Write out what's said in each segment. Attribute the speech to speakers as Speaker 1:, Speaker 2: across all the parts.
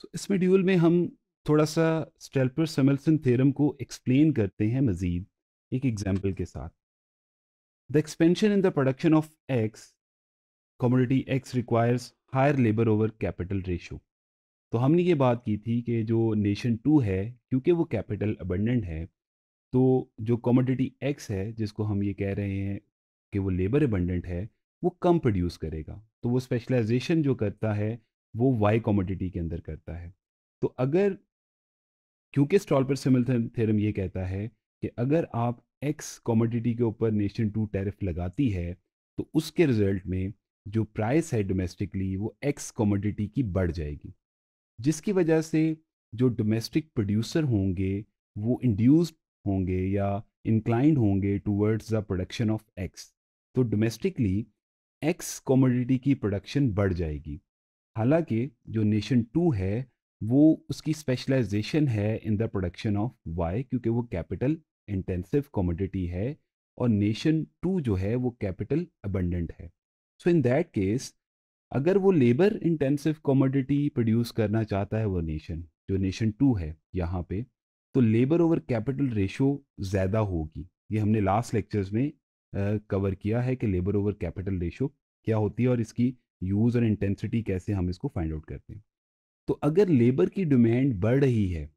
Speaker 1: तो इस मेड्यूल में हम थोड़ा सा स्टेल्पर सेमल्सन थ्योरम को एक्सप्लेन करते हैं मज़ीद एक एग्जाम्पल के साथ the expansion in the production of X commodity X requires higher labour over capital ratio तो हमने ये बात की थी कि जो नेशन टू है क्योंकि वो कैपिटल अबंडेंट है तो जो कमोडिटी एक्स है जिसको हम ये कह रहे हैं कि वो लेबर अबंडेंट है वो कम प्रोड्यूस करेगा तो वो स्पेशलाइजेशन जो करता है वो वाई कॉमोडिटी के अंदर करता है तो अगर क्योंकि स्टॉल पर सिमिल थेरम ये कहता है कि अगर आप एक्स कॉमोडिटी के ऊपर नेशन टू टैरिफ लगाती है तो उसके रिजल्ट में जो प्राइस है डोमेस्टिकली वो एक्स कॉमोडिटी की बढ़ जाएगी जिसकी वजह से जो डोमेस्टिक प्रोड्यूसर होंगे वो इंड्यूस्ड होंगे या इंक्लाइंड होंगे towards the production of X तो डोमेस्टिकली एक्स कॉमोडिटी की प्रोडक्शन बढ़ जाएगी हालांकि जो नेशन टू है वो उसकी स्पेशलाइजेशन है in the production of Y क्योंकि वो कैपिटल इंटेंसिव कॉमोडिटी है और नेशन टू जो है वो कैपिटल अबंडेंट है सो इन दैट केस अगर वो लेबर इंटेंसिव कॉमोडिटी प्रोड्यूस करना चाहता है वो नेशन जो नेशन टू है यहाँ पे तो लेबर ओवर कैपिटल रेशो ज़्यादा होगी ये हमने लास्ट लेक्चर्स में कवर किया है कि लेबर ओवर कैपिटल रेशो क्या होती है और इसकी यूज और इंटेंसिटी कैसे हम इसको फाइंड आउट करते हैं तो अगर लेबर की डिमांड बढ़ रही है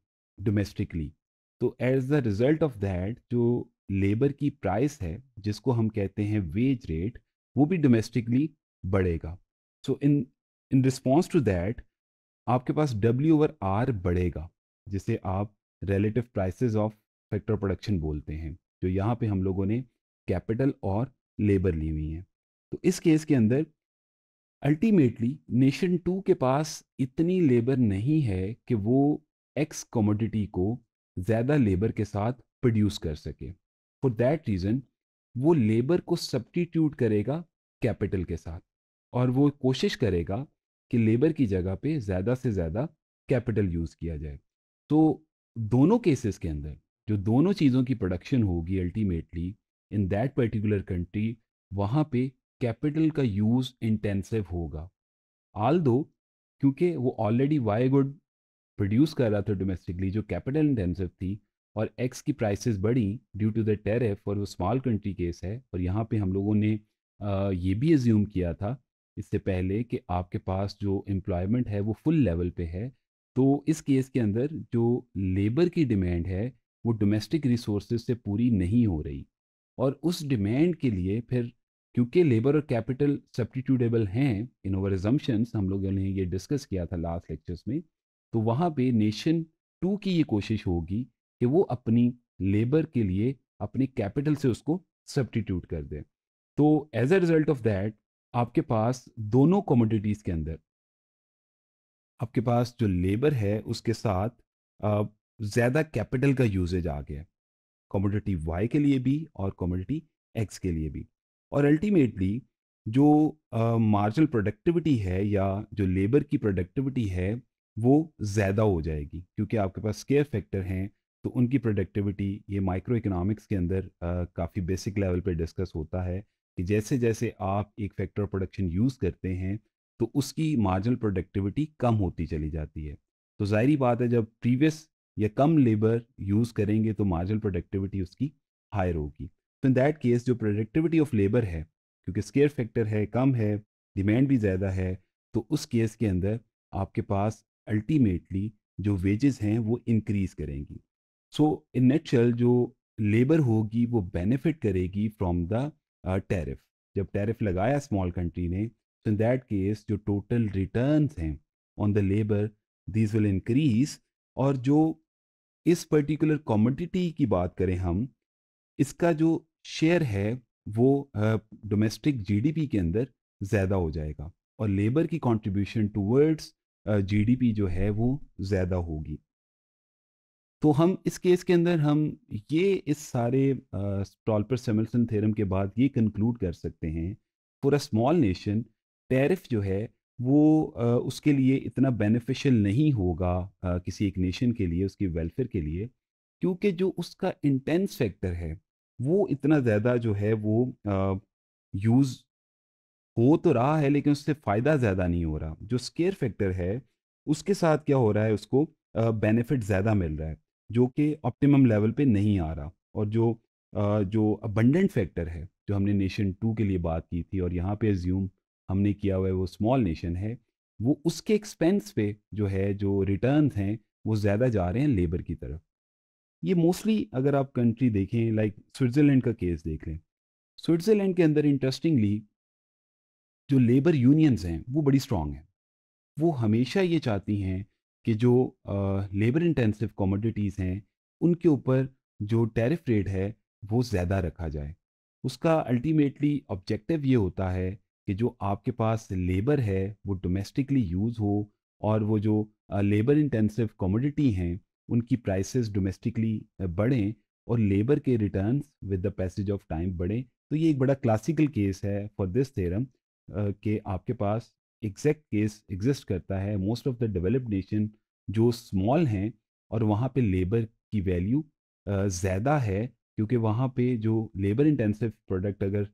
Speaker 1: डोमेस्टिकली तो as the result of that जो लेबर की प्राइस है जिसको हम कहते हैं वेज रेट वो भी डोमेस्टिकली बढ़ेगा so in in response to that आपके पास डब्ल्यू ओवर आर बढ़ेगा जिसे आप relative prices of factor production बोलते हैं जो यहाँ पे हम लोगों ने कैपिटल और लेबर ली हुई हैं तो इस केस के अंदर अल्टीमेटली नेशन टू के पास इतनी लेबर नहीं है कि वो एक्स कमोडिटी को ज़्यादा लेबर के साथ प्रोड्यूस कर सके फॉर दैट रीज़न वो लेबर को सब्टीट्यूट करेगा कैपिटल के साथ और वो कोशिश करेगा कि लेबर की जगह पे ज़्यादा से ज़्यादा कैपिटल यूज़ किया जाए तो दोनों केसेस के अंदर जो दोनों चीज़ों की प्रोडक्शन होगी ultimately in that particular country वहाँ पे कैपिटल का यूज इंटेंसिव होगा आल दो क्योंकि वो ऑलरेडी वाई गुड प्रोड्यूस कर रहा था डोमेस्टिकली जो कैपिटल इंटेंसिव थी और एक्स की प्राइसेस बढ़ी ड्यू टू द टेरिफ और वो स्मॉल कंट्री केस है और यहाँ पे हम लोगों ने ये भी एज्यूम किया था इससे पहले कि आपके पास जो एम्प्लॉयमेंट है वो फुल लेवल पे है तो इस केस के अंदर जो लेबर की डिमांड है वो डोमेस्टिक रिसोर्स से पूरी नहीं हो रही और उस डिमांड के लिए फिर क्योंकि लेबर और कैपिटल सब्सटीट्यूटेबल हैं इन ओवर एजम्पन्स हम लोगों ने ये डिस्कस किया था लास्ट लेक्चर्स में तो वहाँ पे नेशन टू की ये कोशिश होगी कि वो अपनी लेबर के लिए अपने कैपिटल से उसको सब्सटीट्यूट कर दें तो as a result of that आपके पास दोनों कमोडिटीज़ के अंदर आपके पास जो लेबर है उसके साथ ज़्यादा कैपिटल का यूजेज आ गया कमोडिटी वाई के लिए भी और कमोडिटी एक्स के लिए भी और अल्टीमेटली जो मार्जिनल uh, प्रोडक्टिविटी है या जो लेबर की प्रोडक्टिविटी है वो ज़्यादा हो जाएगी क्योंकि आपके पास स्केयर फैक्टर हैं तो उनकी प्रोडक्टिविटी ये माइक्रो इकोनॉमिक्स के अंदर uh, काफ़ी बेसिक लेवल पे डिस्कस होता है कि जैसे जैसे आप एक फैक्टर प्रोडक्शन यूज़ करते हैं तो उसकी मार्जिनल प्रोडक्टिविटी कम होती चली जाती है तो जाहरी बात है जब प्रीवियस या कम लेबर यूज़ करेंगे तो मार्जिनल प्रोडक्टिविटी उसकी हायर होगी तो इन दैट केस जो प्रोडक्टिविटी ऑफ लेबर है क्योंकि स्केयर फैक्टर है कम है डिमांड भी ज़्यादा है तो उस केस के अंदर आपके पास अल्टीमेटली जो वेजेस हैं वो इंक्रीज़ करेंगी सो इन नेचुरल जो लेबर होगी वो बेनिफिट करेगी फ्रॉम द टैरिफ जब टैरिफ लगाया स्मॉल कंट्री ने तो इन दैट केस जो टोटल रिटर्न हैं on the labour this will increase और जो इस पर्टिकुलर कॉमोडिटी की बात करें हम इसका जो शेयर है वो डोमेस्टिक जीडीपी के अंदर ज़्यादा हो जाएगा और लेबर की कंट्रीब्यूशन टूवर्ड्स जीडीपी जो है वो ज़्यादा होगी तो हम इस केस के अंदर हम ये इस सारे स्टॉलपर सेमल्सन थ्योरम के बाद ये कंक्लूड कर सकते हैं for a small nation tariff जो है वो uh, उसके लिए इतना बेनिफिशियल नहीं होगा uh, किसी एक नेशन के लिए उसकी वेलफेयर के लिए क्योंकि जो उसका इंटेंस फैक्टर है वो इतना ज़्यादा जो है वो यूज़ हो तो रहा है लेकिन उससे फ़ायदा ज़्यादा नहीं हो रहा जो स्केयर फैक्टर है उसके साथ क्या हो रहा है उसको बेनिफिट ज़्यादा मिल रहा है जो कि ऑप्टिमम लेवल पे नहीं आ रहा और जो आ, जो अबंडेंट फैक्टर है जो हमने नेशन टू के लिए बात की थी और यहाँ पे ज्यूम हमने किया हुआ है वो स्मॉल नेशन है वो उसके एक्सपेंस पे जो है जो रिटर्न हैं वो ज़्यादा जा रहे हैं लेबर की तरफ ये मोस्टली अगर आप कंट्री देखें लाइक स्विट्ज़रलैंड का केस देख लें स्विट्ज़रलैंड के अंदर इंटरेस्टिंगली जो लेबर यूनियंस हैं वो बड़ी स्ट्रांग हैं वो हमेशा ये चाहती हैं कि जो लेबर इंटेंसिव कॉमोडिटीज़ हैं उनके ऊपर जो टैरिफ रेट है वो ज़्यादा रखा जाए उसका अल्टीमेटली ऑब्जेक्टिव ये होता है कि जो आपके पास लेबर है वो डोमेस्टिकली यूज़ हो और वो जो लेबर इंटेंसिव कॉमोडिटी हैं उनकी प्राइसेस डोमेस्टिकली बढ़ें और लेबर के returns with the passage of time बढ़ें तो ये एक बड़ा क्लासिकल केस है फॉर दिस थेरम के आपके पास एग्जैक्ट केस एग्जिस्ट करता है most of the developed nation जो स्मॉल हैं और वहाँ पे लेबर की वैल्यू ज़्यादा है क्योंकि वहाँ पे जो लेबर इंटेंसिव प्रोडक्ट अगर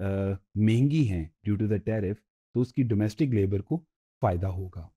Speaker 1: महंगी हैं ड्यू टू द टैरिफ तो उसकी डोमेस्टिक लेबर को फ़ायदा होगा